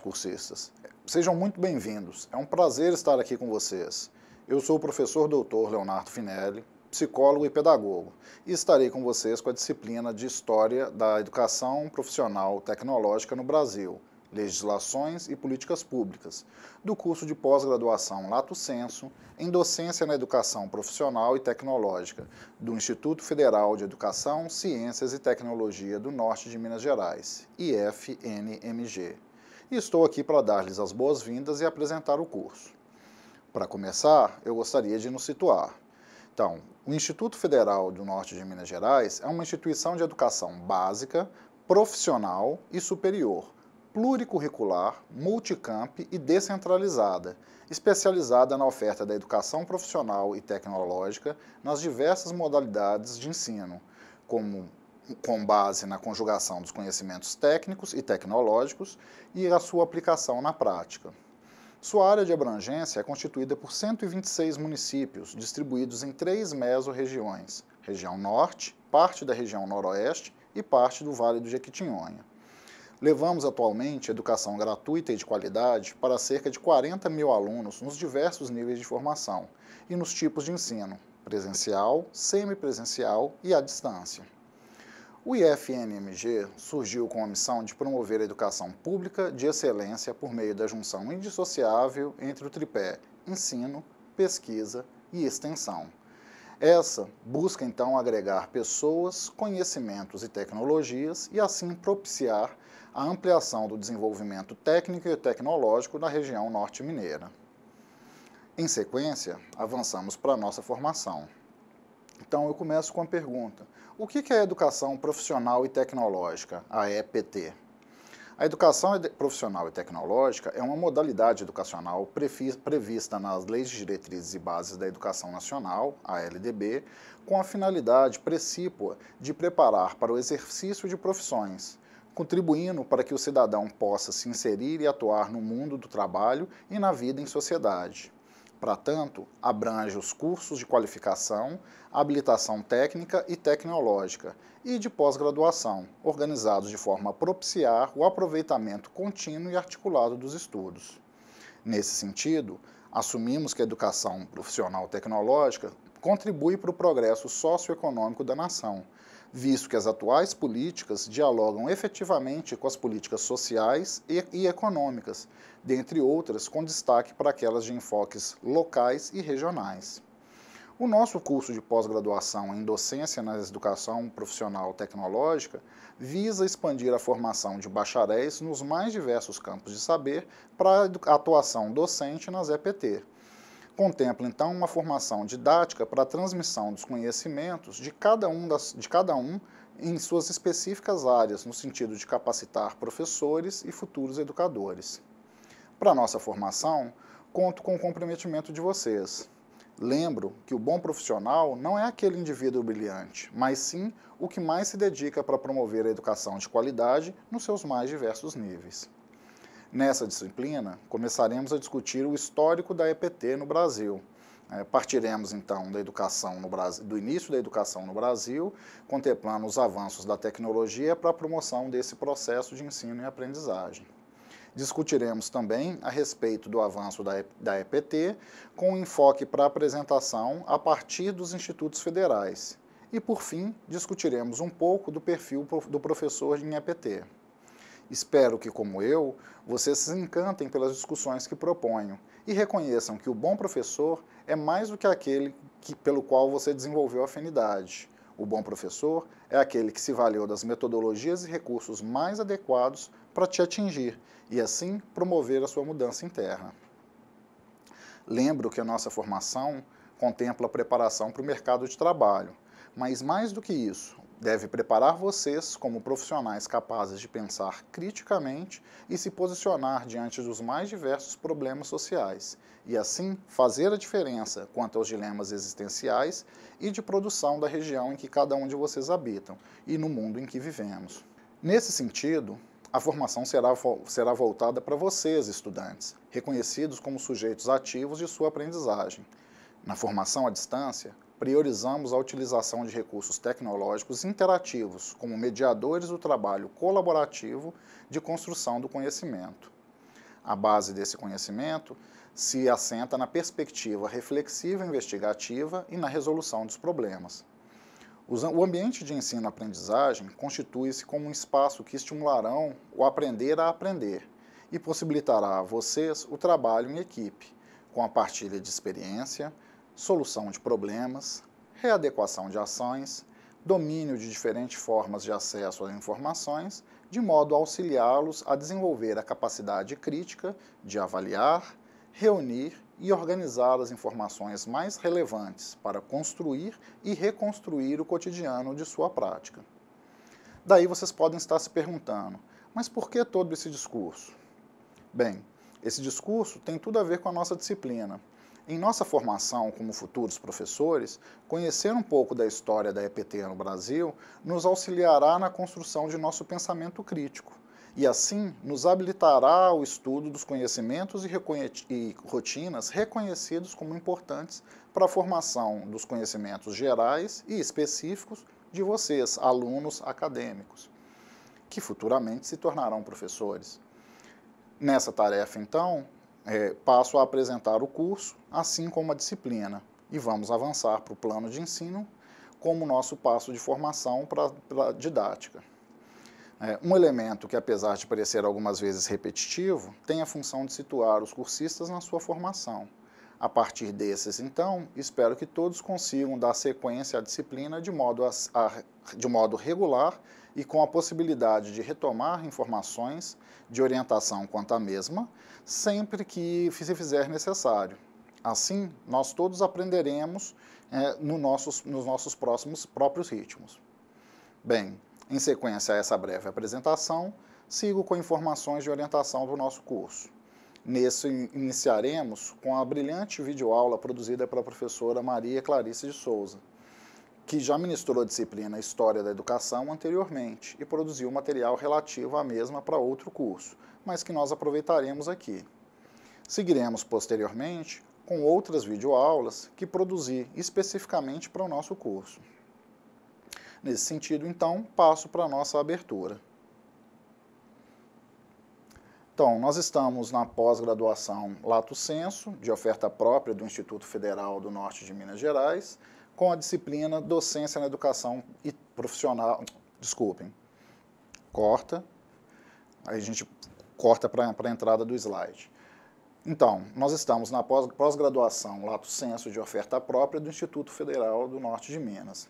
Cursistas. Sejam muito bem-vindos. É um prazer estar aqui com vocês. Eu sou o professor doutor Leonardo Finelli, psicólogo e pedagogo, e estarei com vocês com a disciplina de História da Educação Profissional Tecnológica no Brasil, Legislações e Políticas Públicas, do curso de pós-graduação Lato Senso em Docência na Educação Profissional e Tecnológica, do Instituto Federal de Educação, Ciências e Tecnologia do Norte de Minas Gerais, IFNMG e estou aqui para dar-lhes as boas-vindas e apresentar o curso. Para começar, eu gostaria de nos situar. Então, o Instituto Federal do Norte de Minas Gerais é uma instituição de educação básica, profissional e superior, pluricurricular, multicamp e descentralizada, especializada na oferta da educação profissional e tecnológica nas diversas modalidades de ensino, como com base na conjugação dos conhecimentos técnicos e tecnológicos e a sua aplicação na prática. Sua área de abrangência é constituída por 126 municípios, distribuídos em três mesorregiões: região norte, parte da região noroeste e parte do Vale do Jequitinhonha. Levamos atualmente educação gratuita e de qualidade para cerca de 40 mil alunos nos diversos níveis de formação e nos tipos de ensino: presencial, semipresencial e à distância. O IFNMG surgiu com a missão de promover a educação pública de excelência por meio da junção indissociável entre o tripé ensino, pesquisa e extensão. Essa busca então agregar pessoas, conhecimentos e tecnologias e assim propiciar a ampliação do desenvolvimento técnico e tecnológico na região norte mineira. Em sequência, avançamos para a nossa formação. Então eu começo com a pergunta: o que é a Educação Profissional e Tecnológica, a EPT? A educação profissional e tecnológica é uma modalidade educacional prevista nas Leis de Diretrizes e Bases da Educação Nacional, a LDB, com a finalidade precípua de preparar para o exercício de profissões, contribuindo para que o cidadão possa se inserir e atuar no mundo do trabalho e na vida em sociedade. Para tanto, abrange os cursos de qualificação, habilitação técnica e tecnológica e de pós-graduação, organizados de forma a propiciar o aproveitamento contínuo e articulado dos estudos. Nesse sentido, assumimos que a educação profissional tecnológica contribui para o progresso socioeconômico da nação visto que as atuais políticas dialogam efetivamente com as políticas sociais e, e, econômicas, dentre outras, com destaque para aquelas de enfoques locais e regionais. O nosso curso de pós-graduação em Docência na Educação Profissional Tecnológica visa expandir a formação de bacharéis nos mais diversos campos de saber para a atuação docente nas EPT contempla então uma formação didática para a transmissão dos conhecimentos de cada um, das, de cada um em suas específicas áreas, no sentido de capacitar professores e futuros educadores. Para nossa formação, conto com o comprometimento de vocês. Lembro que o bom profissional não é aquele indivíduo brilhante, mas sim o que mais se dedica para promover a educação de qualidade nos seus mais diversos níveis. Nessa disciplina, começaremos a discutir o histórico da EPT no Brasil. É, partiremos então da educação no Brasil, do início da educação no Brasil, contemplando os avanços da tecnologia para a promoção desse processo de ensino e aprendizagem. Discutiremos também a respeito do avanço da, da EPT, com enfoque para a apresentação a partir dos institutos federais. E, por fim, discutiremos um pouco do perfil do professor em EPT. Espero que, como eu, vocês se encantem pelas discussões que proponho e reconheçam que o bom professor é mais do que aquele que, pelo qual você desenvolveu afinidade. O bom professor é aquele que se valeu das metodologias e recursos mais adequados para te atingir e, assim, promover a sua mudança interna. Lembro que a nossa formação contempla a preparação para o mercado de trabalho, mas mais do que isso, deve preparar vocês como profissionais capazes de pensar criticamente e se posicionar diante dos mais diversos problemas sociais, e assim fazer a diferença quanto aos dilemas existenciais e de produção da região em que cada um de vocês habitam e no mundo em que vivemos. Nesse sentido, a formação será, será voltada para vocês, estudantes, reconhecidos como sujeitos ativos de sua aprendizagem. Na formação à distância, priorizamos a utilização de recursos tecnológicos interativos como mediadores do trabalho colaborativo de construção do conhecimento. A base desse conhecimento se assenta na perspectiva reflexiva investigativa e na resolução dos problemas. O ambiente de ensino-aprendizagem constitui-se como um espaço que estimularão o aprender a aprender e possibilitará a vocês o trabalho em equipe, com a partilha de experiência, solução de problemas, readequação de ações, domínio de diferentes formas de acesso às informações, de modo a auxiliá-los a desenvolver a capacidade crítica de avaliar, reunir e organizar as informações mais relevantes para construir e reconstruir o cotidiano de sua prática. Daí vocês podem estar se perguntando: mas por que todo esse discurso? Bem, esse discurso tem tudo a ver com a nossa disciplina em nossa formação como futuros professores, conhecer um pouco da história da EPT no Brasil nos auxiliará na construção de nosso pensamento crítico e, assim, nos habilitará ao estudo dos conhecimentos e, e rotinas reconhecidos como importantes para a formação dos conhecimentos gerais e específicos de vocês, alunos acadêmicos, que futuramente se tornarão professores. Nessa tarefa, então, é, passo a apresentar o curso, assim como a disciplina, e vamos avançar para o plano de ensino como nosso passo de formação para a didática. É, um elemento que, apesar de parecer algumas vezes repetitivo, tem a função de situar os cursistas na sua formação. A partir desses, então, espero que todos consigam dar sequência à disciplina de modo, a, a, de modo regular e com a possibilidade de retomar informações de orientação quanto à mesma, sempre que se fizer necessário. Assim, nós todos aprenderemos é, no nossos, nos nossos próximos próprios ritmos. Bem, em sequência a essa breve apresentação, sigo com informações de orientação do nosso curso. Nesse iniciaremos com a brilhante videoaula produzida pela professora Maria Clarice de Souza que já ministrou a disciplina História da Educação anteriormente e produziu material relativo à mesma para outro curso, mas que nós aproveitaremos aqui. Seguiremos posteriormente com outras videoaulas que produzi especificamente para o nosso curso. Nesse sentido, então, passo para a nossa abertura. Então, nós estamos na pós-graduação Lato Senso, de oferta própria do Instituto Federal do Norte de Minas Gerais, com a disciplina docência na educação e profissional. Desculpem. Corta. Aí a gente corta para a entrada do slide. Então, nós estamos na pós-graduação Lato Senso de oferta própria do Instituto Federal do Norte de Minas.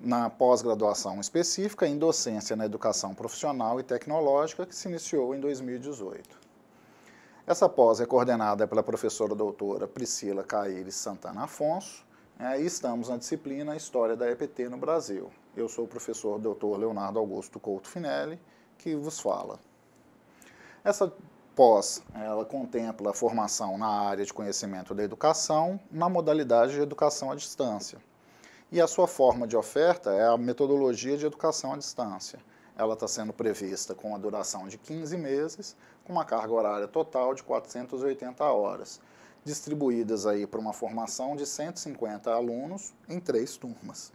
Na pós-graduação específica em docência na educação profissional e tecnológica, que se iniciou em 2018. Essa pós é coordenada pela professora doutora Priscila Caires Santana Afonso, é, estamos na disciplina História da EPT no Brasil. Eu sou o professor Dr. Leonardo Augusto Couto Finelli, que vos fala. Essa pós, ela contempla a formação na área de conhecimento da educação, na modalidade de educação à distância. E a sua forma de oferta é a metodologia de educação à distância. Ela está sendo prevista com a duração de 15 meses, com uma carga horária total de 480 horas distribuídas aí para uma formação de 150 alunos em três turmas.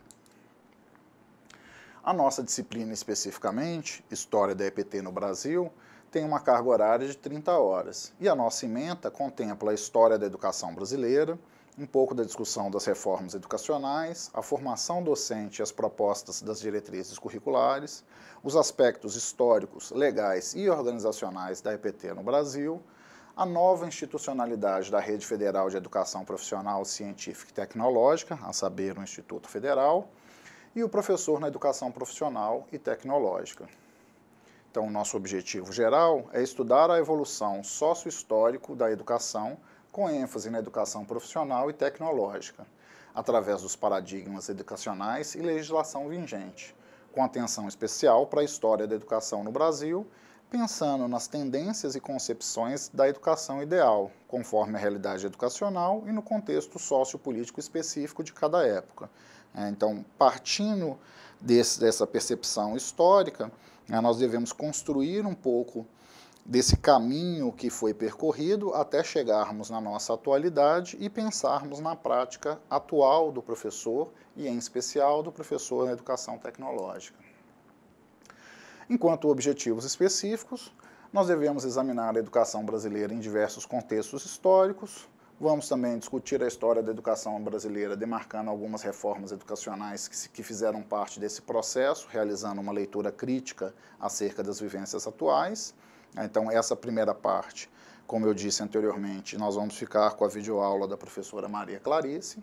A nossa disciplina especificamente, História da EPT no Brasil, tem uma carga horária de 30 horas. E a nossa ementa contempla a história da educação brasileira, um pouco da discussão das reformas educacionais, a formação docente e as propostas das diretrizes curriculares, os aspectos históricos, legais e organizacionais da EPT no Brasil, a nova institucionalidade da Rede Federal de Educação Profissional Científica e Tecnológica, a saber, o Instituto Federal, e o professor na Educação Profissional e Tecnológica. Então, nosso objetivo geral é estudar a evolução sócio-histórico da educação, com ênfase na educação profissional e tecnológica, através dos paradigmas educacionais e legislação vigente, com atenção especial para a história da educação no Brasil pensando nas tendências e concepções da educação ideal, conforme a realidade educacional e no contexto sociopolítico específico de cada época. É, então, partindo desse, dessa percepção histórica, né, nós devemos construir um pouco desse caminho que foi percorrido até chegarmos na nossa atualidade e pensarmos na prática atual do professor e, em especial, do professor na educação tecnológica. Enquanto objetivos específicos, nós devemos examinar a educação brasileira em diversos contextos históricos. Vamos também discutir a história da educação brasileira, demarcando algumas reformas educacionais que, que fizeram parte desse processo, realizando uma leitura crítica acerca das vivências atuais. Então, essa primeira parte, como eu disse anteriormente, nós vamos ficar com a videoaula da professora Maria Clarice.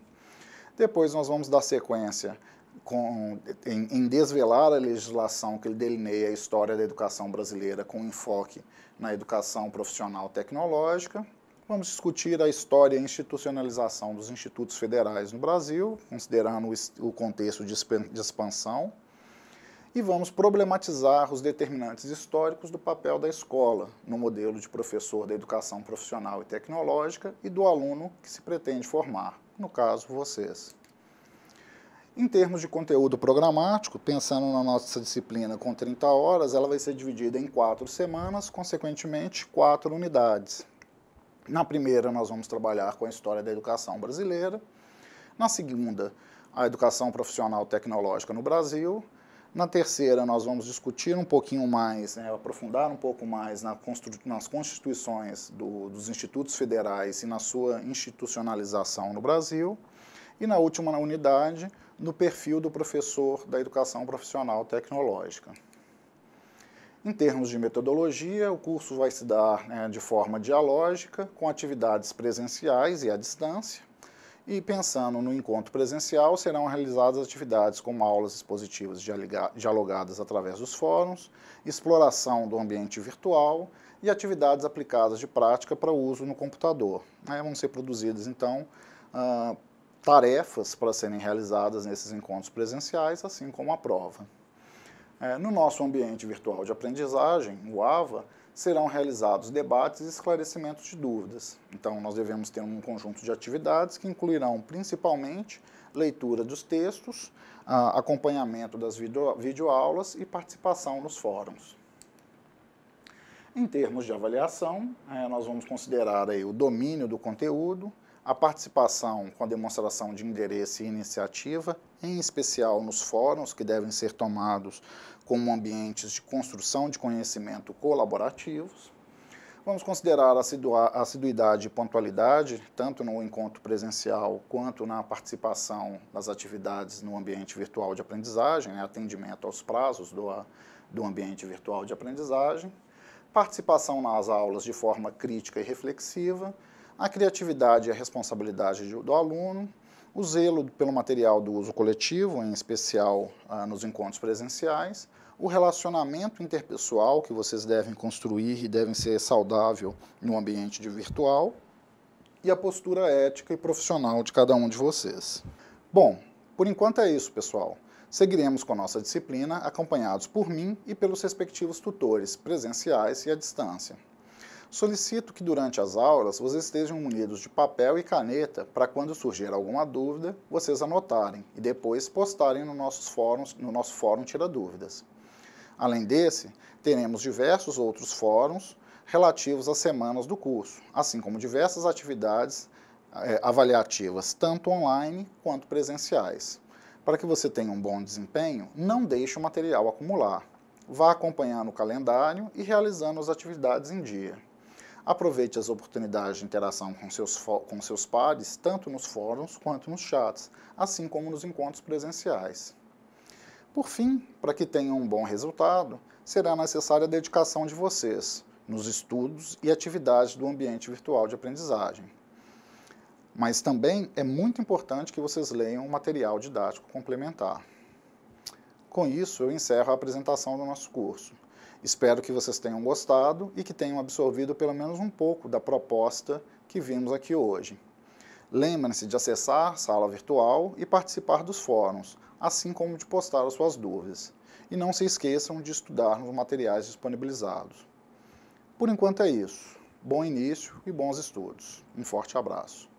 Depois, nós vamos dar sequência com, em, em, desvelar a legislação que delineia a história da educação brasileira com enfoque na educação profissional tecnológica. Vamos discutir a história e a institucionalização dos institutos federais no Brasil, considerando o, o contexto de, de expansão. E vamos problematizar os determinantes históricos do papel da escola no modelo de professor da educação profissional e tecnológica e do aluno que se pretende formar, no caso, vocês. Em termos de conteúdo programático, pensando na nossa disciplina com 30 horas, ela vai ser dividida em quatro semanas, consequentemente, quatro unidades. Na primeira, nós vamos trabalhar com a história da educação brasileira. Na segunda, a educação profissional tecnológica no Brasil. Na terceira, nós vamos discutir um pouquinho mais, né, aprofundar um pouco mais na nas constituições do, dos institutos federais e na sua institucionalização no Brasil. E na última unidade, no perfil do professor da educação profissional tecnológica. Em termos de metodologia, o curso vai se dar né, de forma dialógica, com atividades presenciais e à distância. E pensando no encontro presencial, serão realizadas atividades como aulas expositivas dialogadas através dos fóruns, exploração do ambiente virtual e atividades aplicadas de prática para uso no computador. Né, vão ser produzidas, então, ah, tarefas para serem realizadas nesses encontros presenciais, assim como a prova. É, no nosso ambiente virtual de aprendizagem, o AVA, serão realizados debates e esclarecimentos de dúvidas. Então, nós devemos ter um conjunto de atividades que incluirão principalmente leitura dos textos, acompanhamento das videoaulas e participação nos fóruns. Em termos de avaliação, é, nós vamos considerar aí o domínio do conteúdo, a participação com a demonstração de interesse e iniciativa, em especial nos fóruns que devem ser tomados como ambientes de construção de conhecimento colaborativos. Vamos considerar a assiduidade e pontualidade, tanto no encontro presencial quanto na participação das atividades no ambiente virtual de aprendizagem, né, atendimento aos prazos do, do ambiente virtual de aprendizagem, participação nas aulas de forma crítica e reflexiva, a criatividade e a responsabilidade do aluno, o zelo pelo material do uso coletivo, em especial ah, nos encontros presenciais, o relacionamento interpessoal que vocês devem construir e devem ser saudável no ambiente de virtual, e a postura ética e profissional de cada um de vocês. Bom, por enquanto é isso, pessoal. Seguiremos com a nossa disciplina acompanhados por mim e pelos respectivos tutores presenciais e à distância. Solicito que durante as aulas vocês estejam munidos de papel e caneta para quando surgir alguma dúvida, vocês anotarem e depois postarem no, nossos fóruns, no nosso fórum Tira Dúvidas. Além desse, teremos diversos outros fóruns relativos às semanas do curso, assim como diversas atividades é, avaliativas, tanto online quanto presenciais. Para que você tenha um bom desempenho, não deixe o material acumular. Vá acompanhando o calendário e realizando as atividades em dia. Aproveite as oportunidades de interação com seus, com seus pares, tanto nos fóruns quanto nos chats, assim como nos encontros presenciais. Por fim, para que tenham um bom resultado, será necessária a dedicação de vocês nos estudos e atividades do ambiente virtual de aprendizagem. Mas também é muito importante que vocês leiam o material didático complementar. Com isso, eu encerro a apresentação do nosso curso. Espero que vocês tenham gostado e que tenham absorvido pelo menos um pouco da proposta que vimos aqui hoje. Lembrem-se de acessar a sala virtual e participar dos fóruns, assim como de postar as suas dúvidas. E não se esqueçam de estudar nos materiais disponibilizados. Por enquanto é isso. Bom início e bons estudos. Um forte abraço.